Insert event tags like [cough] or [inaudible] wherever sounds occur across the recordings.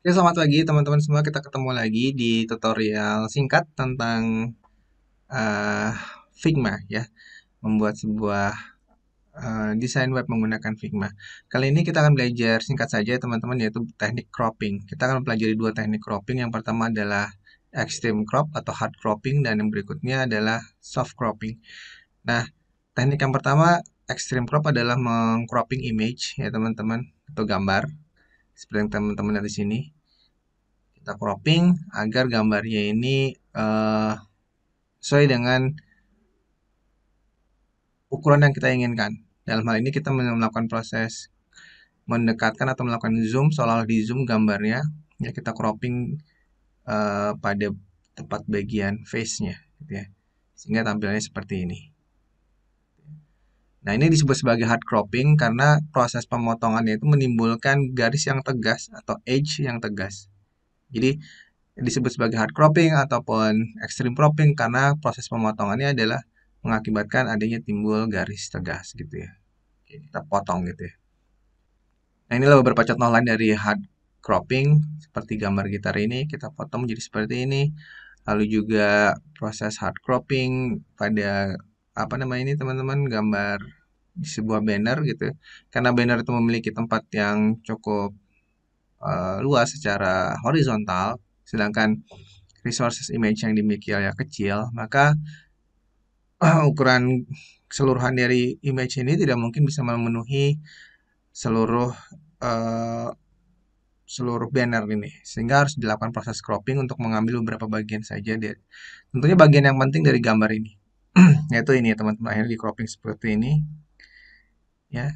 Oke, ya, selamat pagi teman-teman semua. Kita ketemu lagi di tutorial singkat tentang uh, Figma ya, membuat sebuah uh, desain web menggunakan Figma. Kali ini kita akan belajar singkat saja teman-teman yaitu teknik cropping. Kita akan mempelajari dua teknik cropping. Yang pertama adalah extreme crop atau hard cropping dan yang berikutnya adalah soft cropping. Nah, teknik yang pertama extreme crop adalah mengcropping image ya teman-teman atau gambar seperti yang teman-teman lihat di sini kita cropping agar gambarnya ini uh, sesuai dengan ukuran yang kita inginkan dalam hal ini kita melakukan proses mendekatkan atau melakukan zoom seolah-olah di zoom gambarnya ya kita cropping uh, pada tempat bagian face-nya gitu ya. Sehingga tampilannya seperti ini. Nah, ini disebut sebagai hard cropping karena proses pemotongannya itu menimbulkan garis yang tegas atau edge yang tegas. Jadi, disebut sebagai hard cropping ataupun extreme cropping karena proses pemotongannya adalah mengakibatkan adanya timbul garis tegas gitu ya. kita potong gitu ya. Nah, inilah beberapa contoh lain dari hard cropping seperti gambar gitar ini kita potong jadi seperti ini. Lalu juga proses hard cropping pada apa namanya ini teman-teman gambar di sebuah banner gitu ya. karena banner itu memiliki tempat yang cukup uh, luas secara horizontal sedangkan resources image yang dimiliki ya kecil maka uh, [clears throat] ukuran keseluruhan dari image ini tidak mungkin bisa memenuhi seluruh uh, seluruh banner ini sehingga harus dilakukan proses cropping untuk mengambil beberapa bagian saja dari tentunya bagian yang penting dari gambar ini [clears throat] yaitu ini ya teman-teman akhirnya di cropping seperti ini ya.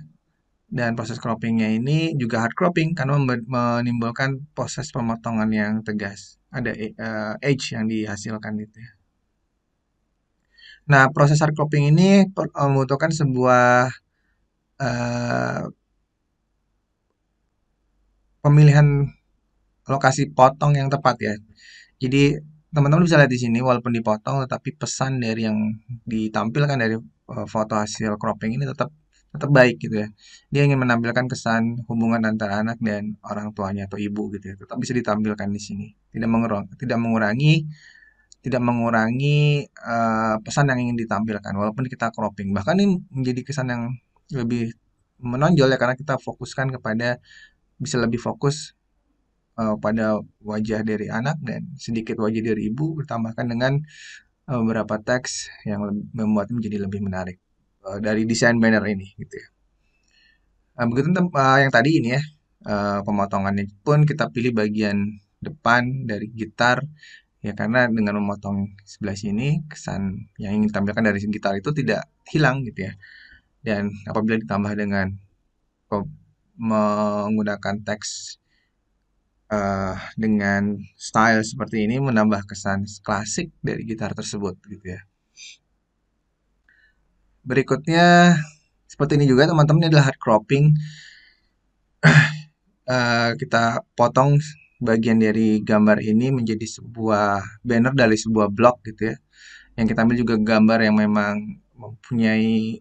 Dan proses croppingnya ini juga hard cropping karena menimbulkan proses pemotongan yang tegas. Ada uh, eh, edge yang dihasilkan itu ya. Nah, proses hard cropping ini eh, membutuhkan sebuah uh, pemilihan lokasi potong yang tepat ya. Jadi teman-teman bisa lihat di sini walaupun dipotong tetapi pesan dari yang ditampilkan dari foto hasil cropping ini tetap tetap baik gitu ya. Dia ingin menampilkan kesan hubungan antara anak dan orang tuanya atau ibu gitu ya. Tetap bisa ditampilkan di sini. Tidak mengurangi, tidak mengurangi tidak mengurangi uh, pesan yang ingin ditampilkan walaupun kita cropping. Bahkan ini menjadi kesan yang lebih menonjol ya karena kita fokuskan kepada bisa lebih fokus uh, pada wajah dari anak dan sedikit wajah dari ibu ditambahkan dengan eh, beberapa teks yang lebih, membuatnya menjadi lebih menarik. Eh, dari desain banner ini gitu ya. Nah, begitu uh, yang tadi ini ya uh, pemotongannya pun kita pilih bagian depan dari gitar ya karena dengan memotong sebelah sini kesan yang ingin ditampilkan dari gitar itu tidak hilang gitu ya dan apabila ditambah dengan menggunakan teks uh, dengan style seperti ini menambah kesan klasik dari gitar tersebut gitu ya Berikutnya seperti ini juga teman-teman ini adalah hard cropping. uh, [clears throat] kita potong bagian dari gambar ini menjadi sebuah banner dari sebuah blog gitu ya. Yang kita ambil juga gambar yang memang mempunyai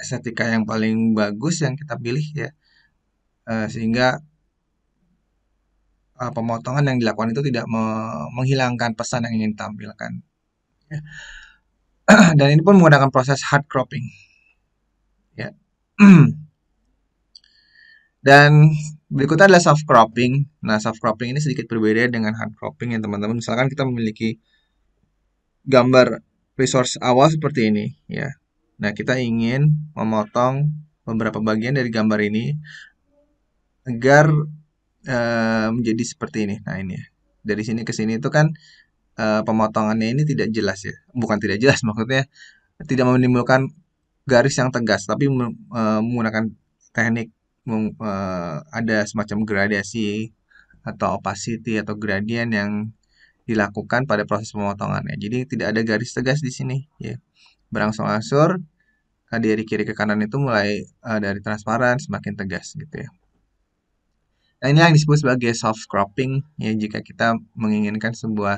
estetika yang paling bagus yang kita pilih ya. Uh, sehingga uh, pemotongan yang dilakukan itu tidak me menghilangkan pesan yang ingin tampilkan. Ya. [clears throat] dan ini pun menggunakan proses hard cropping. Ya. [clears throat] dan berikutnya adalah soft cropping. Nah, soft cropping ini sedikit berbeda dengan hard cropping ya teman-teman. Misalkan kita memiliki gambar resource awal seperti ini ya. Nah, kita ingin memotong beberapa bagian dari gambar ini agar uh, menjadi seperti ini. Nah, ini ya. Dari sini ke sini itu kan Eh, pemotongannya ini tidak jelas ya bukan tidak jelas [laughs] maksudnya tidak menimbulkan garis yang tegas tapi eh, menggunakan teknik eh, ada semacam gradasi atau opacity atau gradien yang dilakukan pada proses pemotongannya. Jadi tidak ada garis tegas di sini ya. Berangsur-angsur dari kiri ke kanan itu mulai dari transparan semakin tegas gitu ya. Nah, ini yang disebut sebagai soft cropping ya jika kita menginginkan sebuah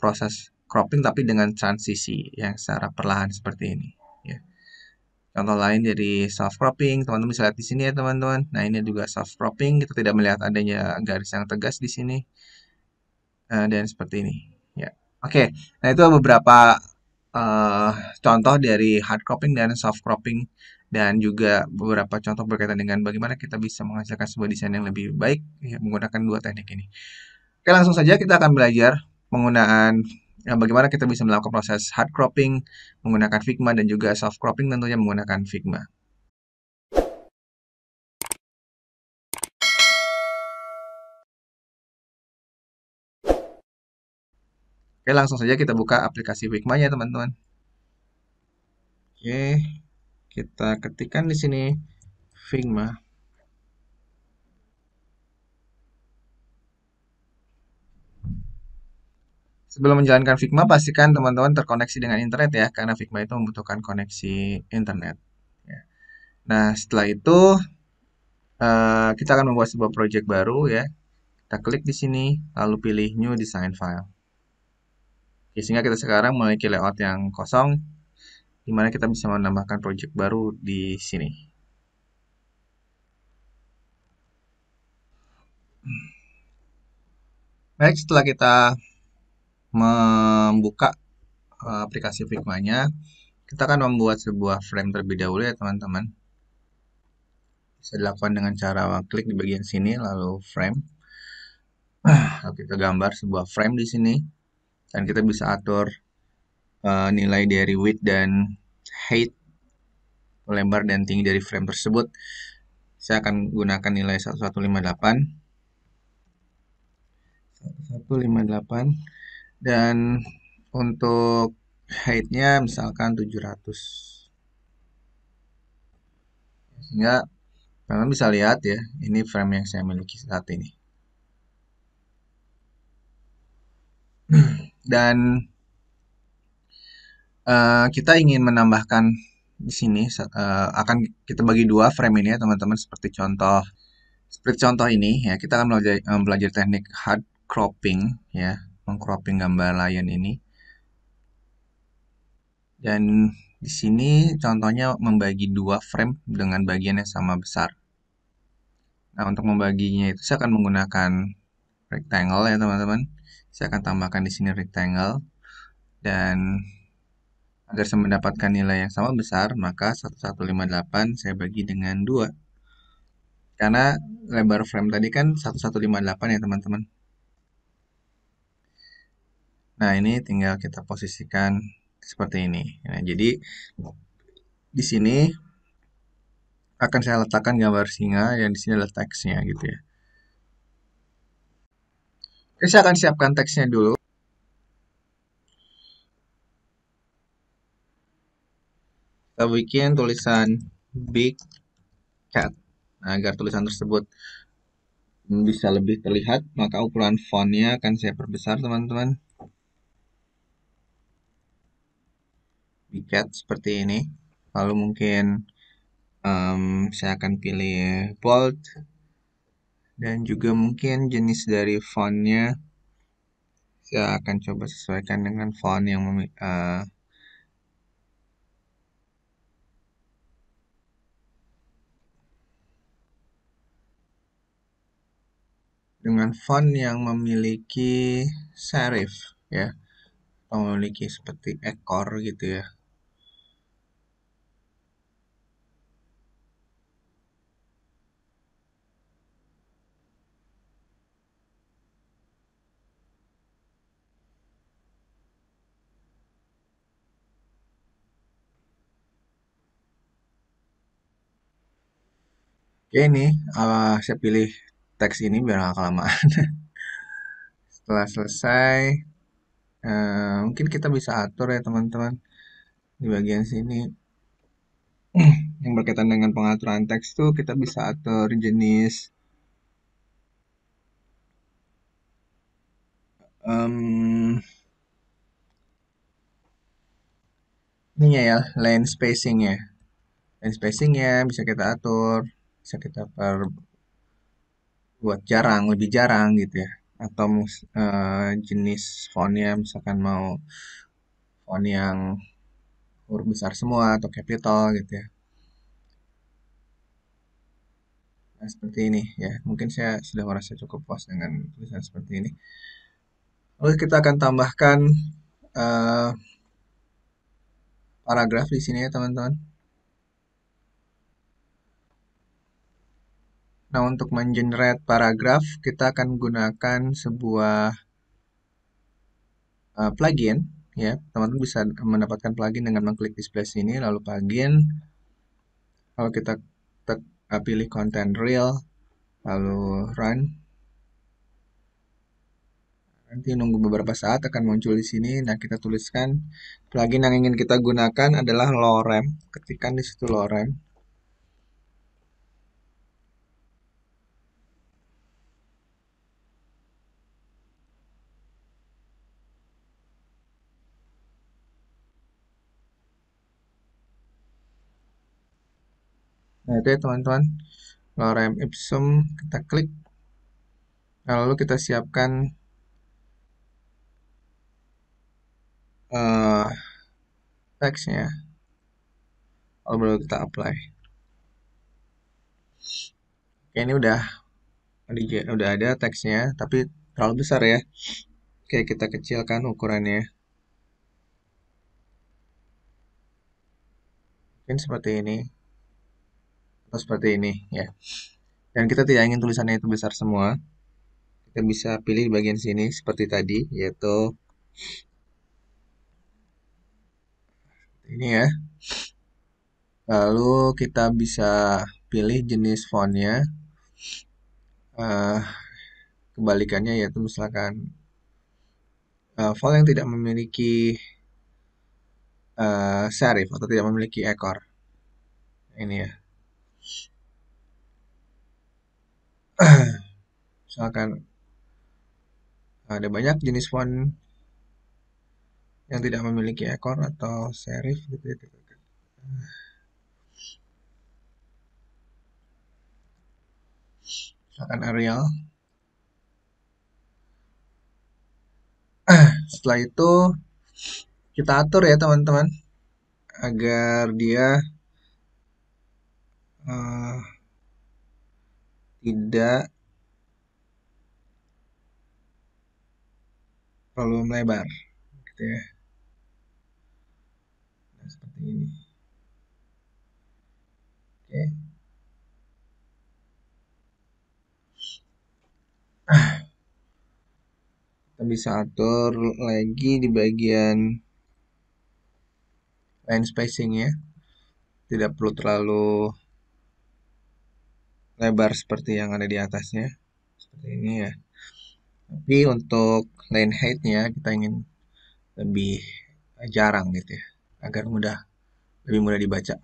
proses cropping tapi dengan transisi yang secara perlahan seperti ini ya. Contoh lain dari soft cropping, teman-teman bisa lihat di sini ya teman-teman. Nah, ini juga soft cropping, kita tidak melihat adanya garis yang tegas di sini. Eh, dan seperti ini ya. Oke, okay. nah itu beberapa uh, contoh dari hard cropping dan soft cropping dan juga beberapa contoh berkaitan dengan bagaimana kita bisa menghasilkan sebuah desain yang lebih baik ya, menggunakan dua teknik ini. Oke, langsung saja kita akan belajar penggunaan ya, bagaimana kita bisa melakukan proses hard cropping menggunakan Figma dan juga soft cropping tentunya menggunakan Figma. Oke, langsung saja kita buka aplikasi Figma-nya, teman-teman. Oke, kita ketikkan di sini Figma. Sebelum menjalankan Figma, pastikan teman-teman terkoneksi dengan internet ya, karena Figma itu membutuhkan koneksi internet. Ya. Nah, setelah itu eh, kita akan membuat sebuah project baru ya. Kita klik di sini, lalu pilih New Design File. Oke, sehingga kita sekarang memiliki layout yang kosong, di mana kita bisa menambahkan project baru di sini. Baik, setelah kita membuka eh, aplikasi Figma-nya, kita akan membuat sebuah frame terlebih dahulu ya teman-teman. Bisa dilakukan dengan cara klik di bagian sini lalu frame. [clears throat] Lalu kita gambar sebuah frame di sini dan kita bisa atur uh, nilai dari width dan height lebar dan tinggi dari frame tersebut. Saya akan gunakan nilai 1158. 1158 dan untuk height-nya misalkan 700 sehingga kalian bisa lihat ya ini frame yang saya miliki saat ini [clears throat] dan uh, kita ingin menambahkan di sini uh, akan kita bagi dua frame ini ya teman-teman seperti contoh seperti contoh ini ya kita akan belajar, um, belajar teknik hard cropping ya mengcropping gambar lion ini. Dan di sini contohnya membagi dua frame dengan bagian yang sama besar. Nah, untuk membaginya itu saya akan menggunakan rectangle ya teman-teman. Saya akan tambahkan di sini rectangle dan agar saya mendapatkan nilai yang sama besar, maka 1158 saya bagi dengan 2. Karena lebar frame tadi kan 1158 ya teman-teman. Nah, ini tinggal kita posisikan seperti ini. Nah, jadi di sini akan saya letakkan gambar singa yang di sini adalah teksnya gitu ya. Oke, saya akan siapkan teksnya dulu. Kita bikin tulisan big cat. Nah, agar tulisan tersebut bisa lebih terlihat, maka ukuran fontnya akan saya perbesar, teman-teman. piket seperti ini lalu mungkin um, saya akan pilih bold dan juga mungkin jenis dari fontnya saya akan coba sesuaikan dengan font yang uh, dengan font yang memiliki serif ya memiliki seperti ekor gitu ya Oke ya ini uh, saya pilih teks ini biar nggak kelamaan. [laughs] Setelah selesai, uh, mungkin kita bisa atur ya teman-teman di bagian sini. [clears throat] yang berkaitan dengan pengaturan teks tuh kita bisa atur jenis um, ini ya, ya line spacing ya. Line spacing ya bisa kita atur bisa kita per buat jarang lebih jarang gitu ya atau uh, jenis fontnya misalkan mau font yang huruf besar semua atau capital gitu ya nah, seperti ini ya mungkin saya sudah merasa cukup puas dengan tulisan seperti ini lalu kita akan tambahkan uh, paragraf di sini ya teman-teman Nah, untuk mengenerate paragraf, kita akan gunakan sebuah uh, plugin ya. Teman-teman bisa mendapatkan plugin dengan mengklik display sini lalu plugin. Lalu kita tek, uh, pilih konten real lalu run. Nanti nunggu beberapa saat akan muncul di sini. Nah, kita tuliskan plugin yang ingin kita gunakan adalah lorem. Ketikan di situ lorem. Nah itu ya teman-teman lorem ipsum kita klik lalu kita siapkan uh, teksnya lalu baru kita apply oke ini udah udah ada teksnya tapi terlalu besar ya oke kita kecilkan ukurannya mungkin seperti ini atau seperti ini ya dan kita tidak ingin tulisannya itu besar semua kita bisa pilih di bagian sini seperti tadi yaitu ini ya lalu kita bisa pilih jenis fontnya uh, kebalikannya yaitu misalkan uh, font yang tidak memiliki uh, serif atau tidak memiliki ekor ini ya [clears throat] misalkan ada banyak jenis font yang tidak memiliki ekor atau serif gitu, ya gitu. Kan. misalkan Arial [clears throat] setelah itu kita atur ya teman-teman agar dia uh, tidak terlalu melebar gitu ya nah, seperti ini oke kita bisa atur lagi di bagian line spacing ya tidak perlu terlalu lebar seperti yang ada di atasnya seperti ini ya tapi untuk line height-nya kita ingin lebih jarang gitu ya agar mudah lebih mudah dibaca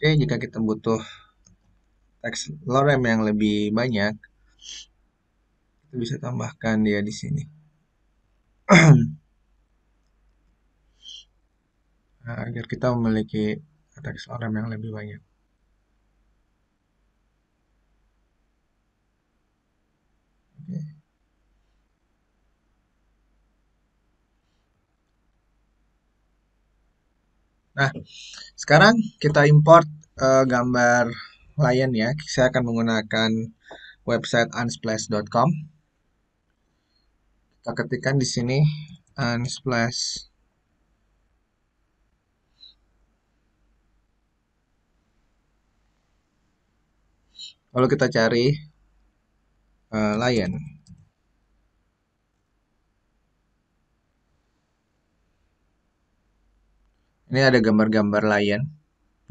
Oke, jika kita butuh teks lorem yang lebih banyak, kita bisa tambahkan dia di sini. [clears throat] Nah, agar kita memiliki teks orang yang lebih banyak. Nah, sekarang kita import uh, gambar lain ya. Saya akan menggunakan website unsplash.com. Kita ketikkan di sini unsplash lalu kita cari uh, eh, layan ini ada gambar-gambar lion.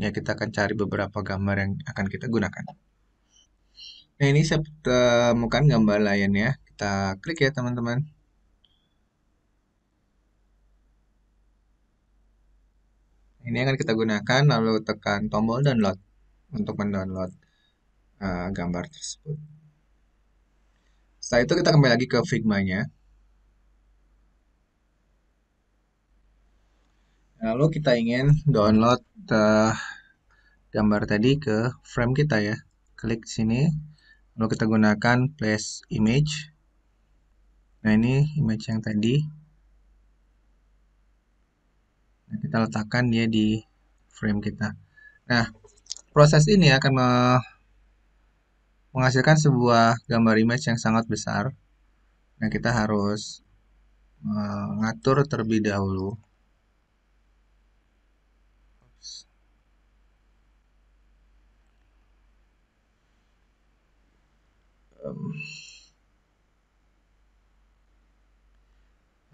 ya kita akan cari beberapa gambar yang akan kita gunakan nah ini saya eh, temukan gambar lion ya kita klik ya teman-teman ini akan kita gunakan lalu tekan tombol download untuk mendownload uh, gambar tersebut. Setelah itu kita kembali lagi ke Figma-nya. Lalu kita ingin download uh, gambar tadi ke frame kita ya. Klik sini, lalu kita gunakan place image. Nah ini image yang tadi. Nah, kita letakkan dia di frame kita. Nah proses ini akan menghasilkan sebuah gambar image yang sangat besar, nah kita harus mengatur eh, terlebih dahulu.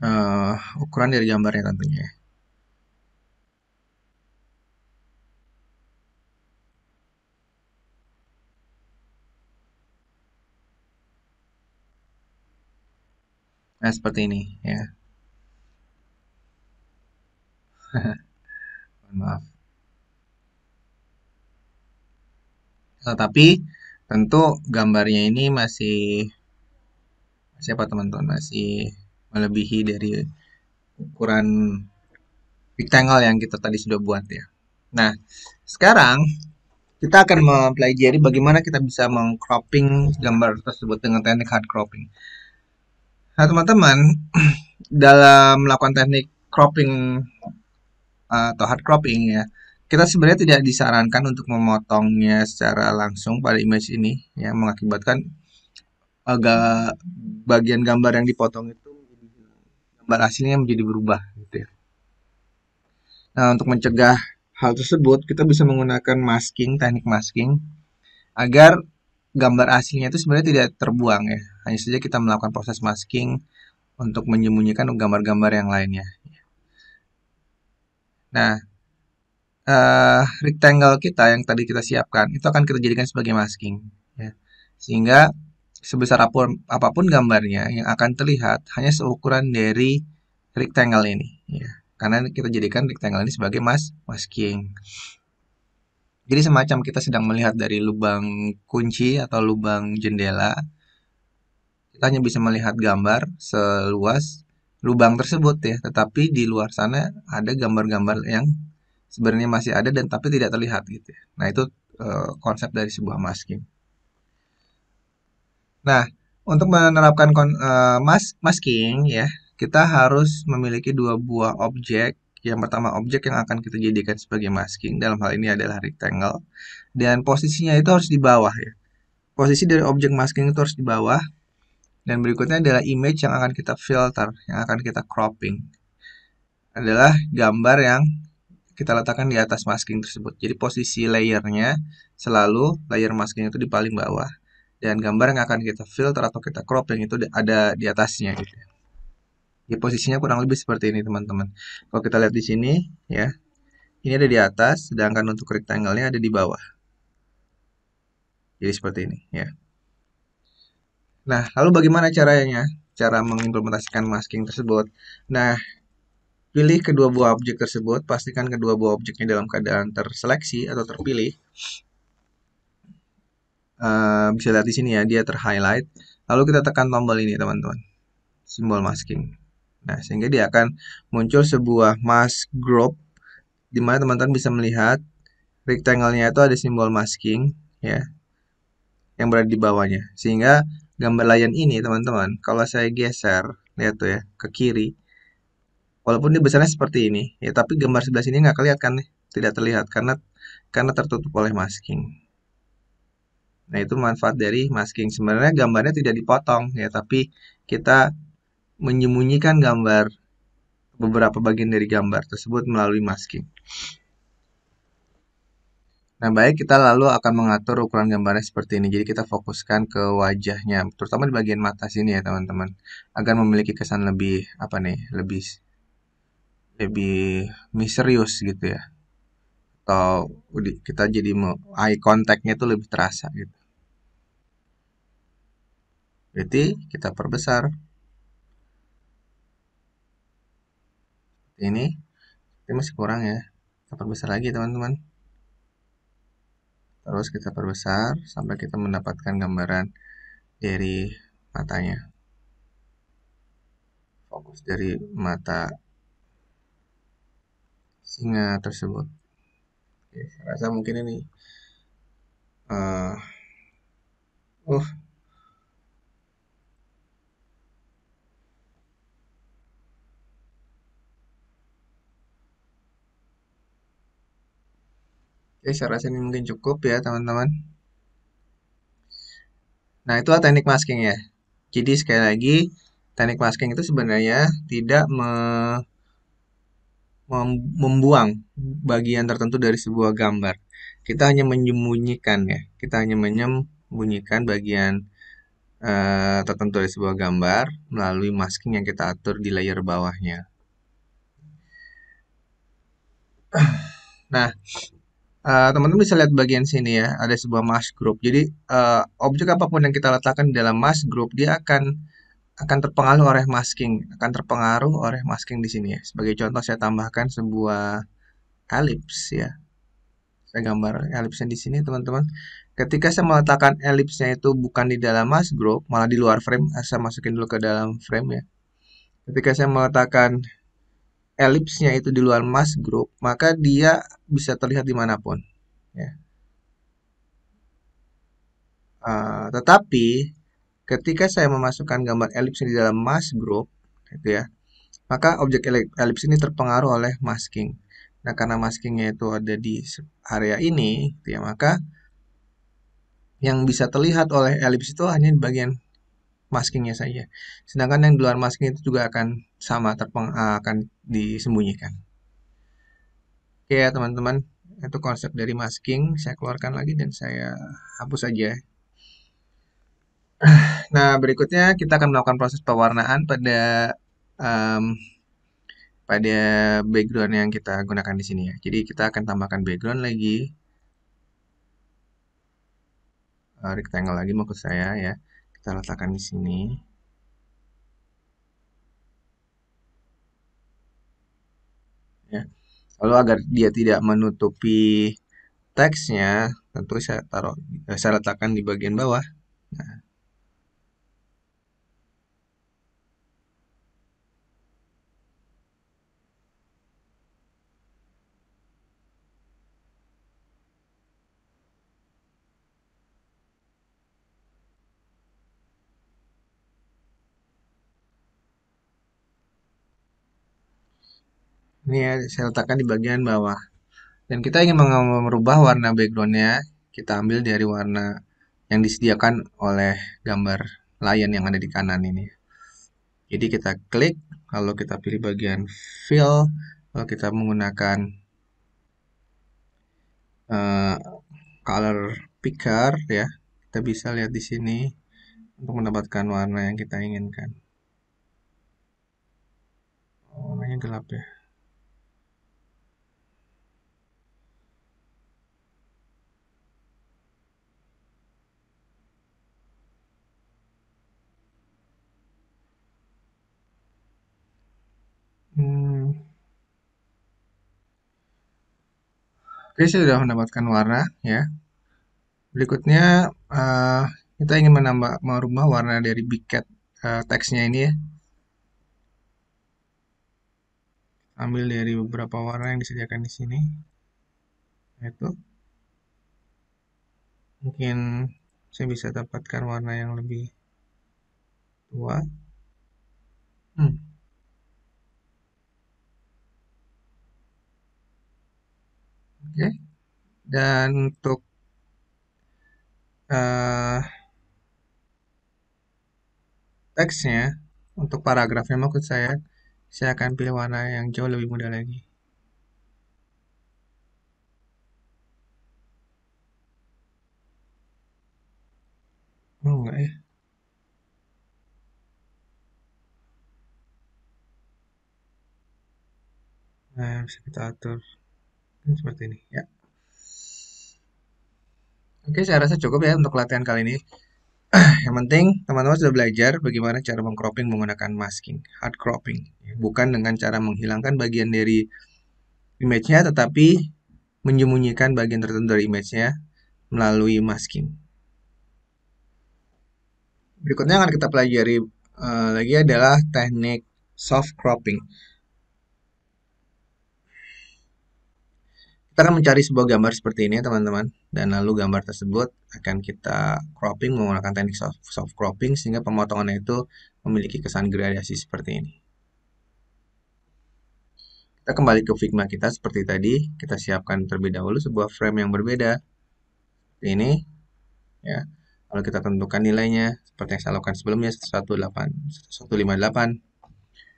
Uh, ukuran dari gambarnya tentunya. Nah, seperti ini ya. [laughs] Maaf. Tetapi tentu gambarnya ini masih siapa teman-teman masih melebihi dari ukuran rectangle yang kita tadi sudah buat ya. Nah, sekarang kita akan mempelajari bagaimana kita bisa mengcropping gambar tersebut dengan teknik hard cropping. Nah teman-teman [clears throat] dalam melakukan teknik cropping eh, atau hard cropping ya kita sebenarnya tidak disarankan untuk memotongnya secara langsung pada image ini ya mengakibatkan agak eh, bagian gambar yang dipotong itu gambar aslinya menjadi berubah gitu ya. Nah untuk mencegah hal tersebut kita bisa menggunakan masking teknik masking agar gambar aslinya itu sebenarnya tidak terbuang ya hanya saja kita melakukan proses masking untuk menyembunyikan gambar-gambar yang lainnya. Nah, uh, rectangle kita yang tadi kita siapkan itu akan kita jadikan sebagai masking, ya. sehingga sebesar apapun, apapun gambarnya yang akan terlihat hanya seukuran dari rectangle ini, ya. karena kita jadikan rectangle ini sebagai mas masking. Jadi semacam kita sedang melihat dari lubang kunci atau lubang jendela kita hanya bisa melihat gambar seluas lubang tersebut ya tetapi di luar sana ada gambar-gambar yang sebenarnya masih ada dan tapi tidak terlihat gitu ya. nah itu e, konsep dari sebuah masking nah untuk menerapkan kon, e, eh, mas masking ya kita harus memiliki dua buah objek yang pertama objek yang akan kita jadikan sebagai masking dalam hal ini adalah rectangle dan posisinya itu harus di bawah ya posisi dari objek masking itu harus di bawah dan berikutnya adalah image yang akan kita filter, yang akan kita cropping. Adalah gambar yang kita letakkan di atas masking tersebut. Jadi posisi layernya selalu layer masking itu di paling bawah. Dan gambar yang akan kita filter atau kita cropping itu ada di atasnya gitu. Ya posisinya kurang lebih seperti ini teman-teman. Kalau kita lihat di sini ya. Ini ada di atas sedangkan untuk rectangle-nya ada di bawah. Jadi seperti ini ya. Nah, lalu bagaimana caranya? Cara mengimplementasikan masking tersebut. Nah, pilih kedua buah objek tersebut, pastikan kedua buah objeknya dalam keadaan terseleksi atau terpilih. Uh, bisa lihat di sini ya, dia terhighlight. Lalu kita tekan tombol ini, teman-teman. Simbol masking. Nah, sehingga dia akan muncul sebuah mask group di mana teman-teman bisa melihat rectangle-nya itu ada simbol masking ya yang berada di bawahnya. Sehingga gambar layan ini teman-teman kalau saya geser lihat tuh ya ke kiri walaupun dia besarnya seperti ini ya tapi gambar sebelah sini nggak kelihatan nih tidak terlihat karena karena tertutup oleh masking nah itu manfaat dari masking sebenarnya gambarnya tidak dipotong ya tapi kita menyembunyikan gambar beberapa bagian dari gambar tersebut melalui masking Nah, baik kita lalu akan mengatur ukuran gambarnya seperti ini. Jadi kita fokuskan ke wajahnya, terutama di bagian mata sini ya, teman-teman. Agar memiliki kesan lebih apa nih? Lebih lebih misterius gitu ya. Atau kita jadi mau eye contactnya itu lebih terasa gitu. Berarti kita perbesar. Ini, ini masih kurang ya. Kita perbesar lagi teman-teman terus kita perbesar sampai kita mendapatkan gambaran dari matanya fokus dari mata singa tersebut Oke, saya rasa mungkin ini eh, uh, uh Oke, saya rasa ini mungkin cukup ya, teman-teman. Nah, itulah teknik masking ya. Jadi, sekali lagi, teknik masking itu sebenarnya tidak me membuang bagian tertentu dari sebuah gambar. Kita hanya menyembunyikan ya. Kita hanya menyembunyikan bagian uh, tertentu dari sebuah gambar melalui masking yang kita atur di layer bawahnya. [clears throat] Nah, Eh, teman-teman uh, bisa lihat bagian sini ya, ada sebuah mask group. Jadi uh, objek apapun yang kita letakkan di dalam mask group dia akan akan terpengaruh oleh masking, akan terpengaruh oleh masking di sini ya. Sebagai contoh saya tambahkan sebuah elips ya. Saya gambar elipsnya di sini teman-teman. Ketika saya meletakkan elipsnya itu bukan di dalam mask group, malah di luar frame, eh, saya masukin dulu ke dalam frame ya. Ketika saya meletakkan elipsnya itu di luar mass group, maka dia bisa terlihat dimanapun. Ya. Uh, tetapi ketika saya memasukkan gambar elips di dalam mass group, gitu ya, maka objek elips ini terpengaruh oleh masking. Nah, karena maskingnya itu ada di area ini, gitu ya, maka yang bisa terlihat oleh elips itu hanya di bagian maskingnya saja. Sedangkan yang di luar masking itu juga akan sama terpeng ah, akan disembunyikan. Oke ya teman-teman, itu konsep dari masking. Saya keluarkan lagi dan saya hapus saja. [clears throat] Nah berikutnya kita akan melakukan proses pewarnaan pada um, pada background yang kita gunakan di sini ya. Jadi kita akan tambahkan background lagi. rectangle lagi maksud saya ya kita letakkan di sini ya lalu agar dia tidak menutupi teksnya tentu saya taruh eh, saya letakkan di bagian bawah nah ini ya saya letakkan di bagian bawah dan kita ingin merubah warna backgroundnya kita ambil dari warna yang disediakan oleh gambar lion yang ada di kanan ini jadi kita klik lalu kita pilih bagian fill lalu kita menggunakan uh, color picker ya kita bisa lihat di sini untuk mendapatkan warna yang kita inginkan oh, warnanya gelap ya Oke, saya sudah mendapatkan warna ya. Berikutnya uh, kita ingin menambah merubah warna dari biket uh, teksnya ini ya. Ambil dari beberapa warna yang disediakan di sini. Itu mungkin saya bisa dapatkan warna yang lebih tua. Hmm. okay. dan untuk uh, teksnya untuk paragrafnya maksud saya saya akan pilih warna yang jauh lebih mudah lagi oh enggak ya nah bisa kita atur Hmm, seperti ini ya oke saya rasa cukup ya untuk latihan kali ini [clears throat] yang penting teman-teman sudah belajar bagaimana cara mengcropping menggunakan masking hard cropping ya, bukan dengan cara menghilangkan bagian dari image-nya tetapi menyembunyikan bagian tertentu dari image-nya melalui masking berikutnya akan kita pelajari uh, lagi adalah teknik soft cropping kita akan mencari sebuah gambar seperti ini teman-teman dan lalu gambar tersebut akan kita cropping menggunakan teknik soft, soft cropping sehingga pemotongannya itu memiliki kesan gradasi seperti ini kita kembali ke Figma kita seperti tadi kita siapkan terlebih dahulu sebuah frame yang berbeda ini ya lalu kita tentukan nilainya seperti yang saya lakukan sebelumnya 18, 158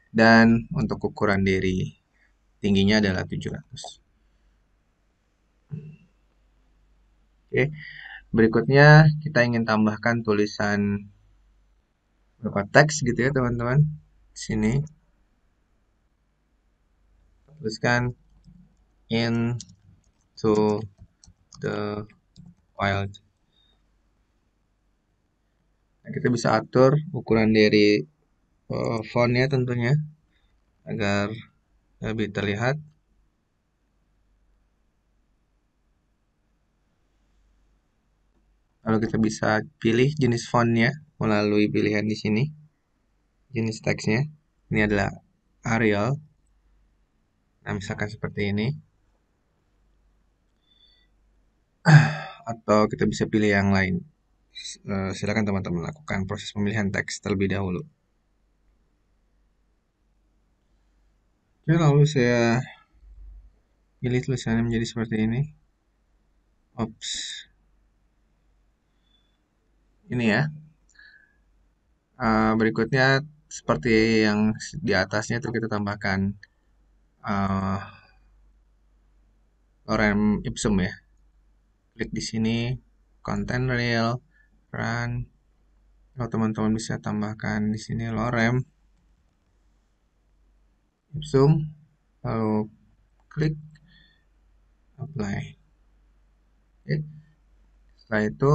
dan untuk ukuran dari tingginya adalah 700 Oke. Berikutnya kita ingin tambahkan tulisan berupa teks gitu ya teman-teman. Sini. Tuliskan in to the wild. Nah, kita bisa atur ukuran dari uh, fontnya tentunya agar lebih terlihat. Lalu kita bisa pilih jenis fontnya melalui pilihan di sini. Jenis teksnya. Ini adalah Arial. Nah, misalkan seperti ini. [sighs] Atau kita bisa pilih yang lain. Eh, silakan teman-teman lakukan proses pemilihan teks terlebih dahulu. Oke, lalu saya pilih tulisannya menjadi seperti ini. Ops, ini ya. Eh, berikutnya seperti yang di atasnya itu kita tambahkan uh, lorem ipsum ya. Klik di sini content real run. Kalau teman-teman bisa tambahkan di sini lorem ipsum lalu klik apply. Okay. Setelah itu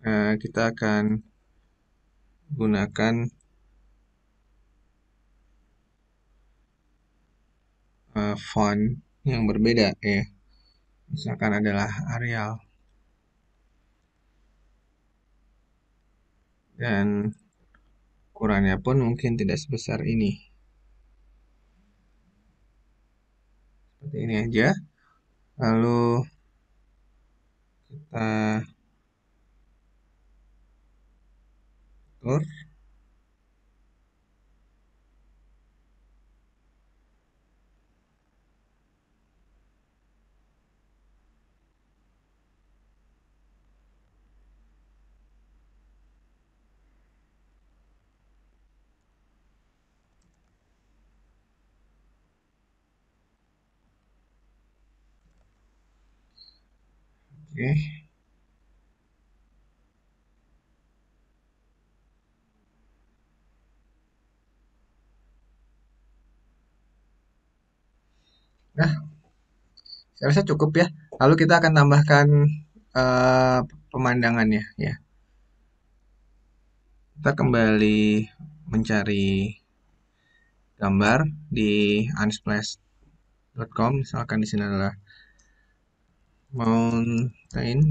Nah, kita akan gunakan uh, font yang berbeda ya misalkan adalah Arial dan ukurannya pun mungkin tidak sebesar ini seperti ini aja lalu kita okay ya saya rasa cukup ya. Lalu kita akan tambahkan uh, pemandangannya ya. Kita kembali mencari gambar di unsplash.com misalkan di sini adalah mountain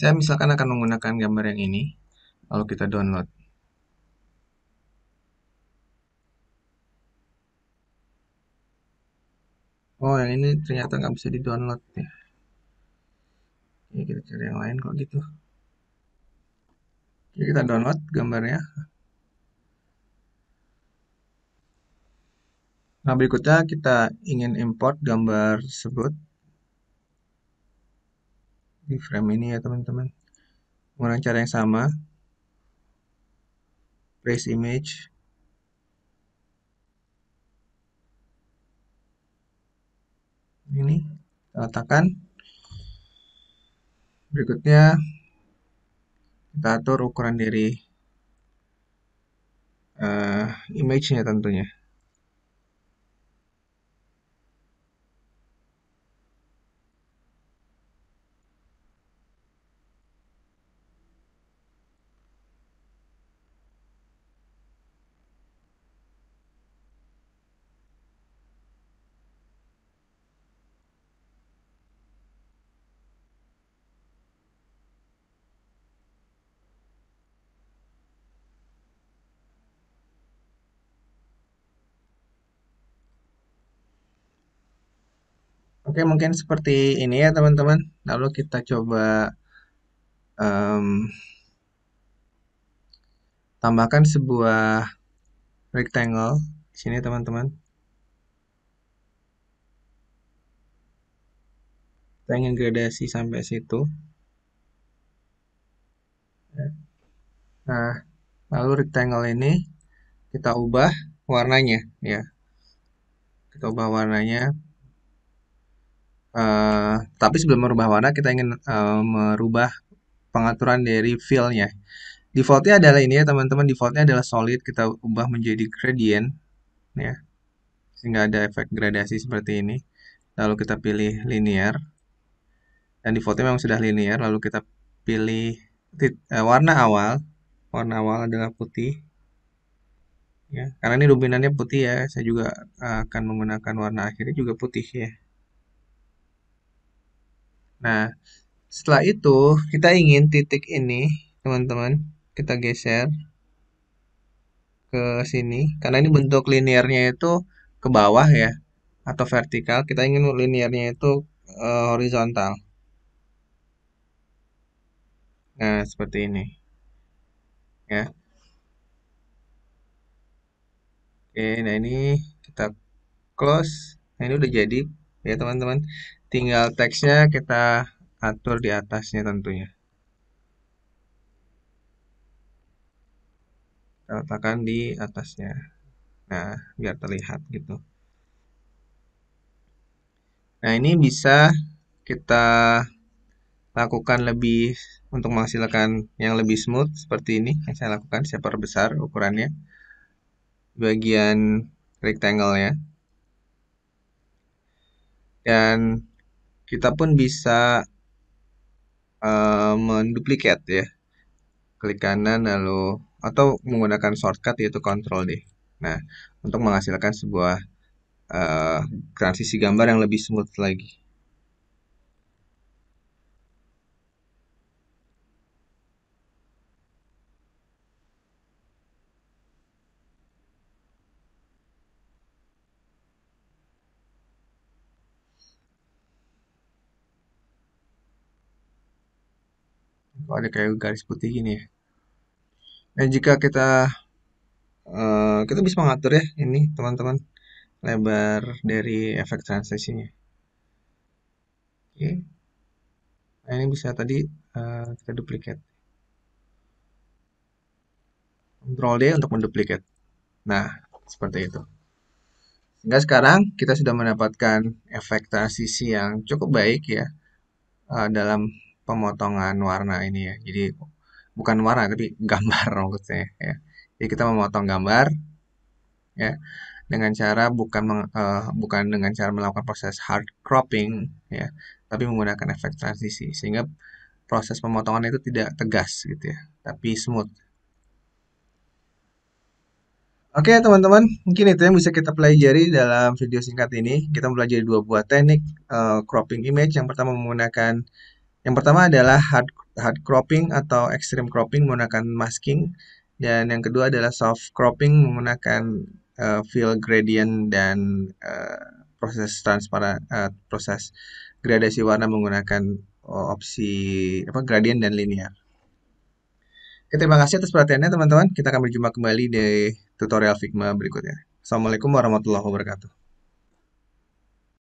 saya misalkan akan menggunakan gambar yang ini, lalu kita download. Oh, yang ini ternyata nggak bisa di-download ya. Oke, kita cari yang lain kok gitu. Oke, kita download gambarnya. Nah, berikutnya kita ingin import gambar tersebut di frame ini ya teman-teman menggunakan cara yang sama place image ini letakkan berikutnya kita atur ukuran dari uh, image-nya tentunya Oke, mungkin seperti ini ya teman-teman. Lalu kita coba um, tambahkan sebuah rectangle di sini teman-teman. Kita ingin gradasi sampai situ. Nah, lalu rectangle ini kita ubah warnanya ya. Kita ubah warnanya Uh, tapi sebelum merubah warna kita ingin uh, merubah pengaturan dari fill-nya. Defaultnya adalah ini ya teman-teman, defaultnya adalah solid, kita ubah menjadi gradient ya. Sehingga ada efek gradasi seperti ini. Lalu kita pilih linear. Dan defaultnya memang sudah linear, lalu kita pilih uh, warna awal. Warna awal adalah putih. Ya, karena ini dominannya putih ya, saya juga akan menggunakan warna akhirnya juga putih ya. Nah, setelah itu kita ingin titik ini, teman-teman, kita geser ke sini karena ini bentuk linearnya itu ke bawah ya atau vertikal, kita ingin linearnya itu uh, horizontal. Nah, seperti ini. Ya. Oke, nah ini kita close. Nah, ini udah jadi ya, teman-teman tinggal teksnya kita atur di atasnya tentunya kita letakkan di atasnya nah biar terlihat gitu nah ini bisa kita lakukan lebih untuk menghasilkan yang lebih smooth seperti ini yang saya lakukan saya perbesar ukurannya bagian rectangle ya dan kita pun bisa uh, eh, menduplikat ya klik kanan lalu atau menggunakan shortcut yaitu Control D. Nah, untuk menghasilkan sebuah uh, transisi gambar yang lebih smooth lagi. kok ada kayak garis putih gini ya dan jika kita uh, kita bisa mengatur ya ini teman-teman lebar dari efek transisinya oke okay. nah ini bisa tadi uh, kita duplikat Ctrl D untuk menduplikat nah seperti itu sehingga sekarang kita sudah mendapatkan efek transisi yang cukup baik ya uh, dalam pemotongan warna ini ya. Jadi bukan warna tapi gambar [laughs] maksudnya ya. Jadi kita memotong gambar ya dengan cara bukan meng, uh, bukan dengan cara melakukan proses hard cropping ya, tapi menggunakan efek transisi sehingga proses pemotongan itu tidak tegas gitu ya, tapi smooth. Oke okay, teman-teman, mungkin itu yang bisa kita pelajari dalam video singkat ini. Kita mempelajari dua buah teknik uh, cropping image. Yang pertama menggunakan yang pertama adalah hard, hard cropping atau extreme cropping menggunakan masking dan yang kedua adalah soft cropping menggunakan uh, fill gradient dan uh, proses transparan uh, proses gradasi warna menggunakan opsi apa gradient dan linear. Oke, terima kasih atas perhatiannya teman-teman. Kita akan berjumpa kembali di tutorial Figma berikutnya. Assalamualaikum warahmatullahi wabarakatuh.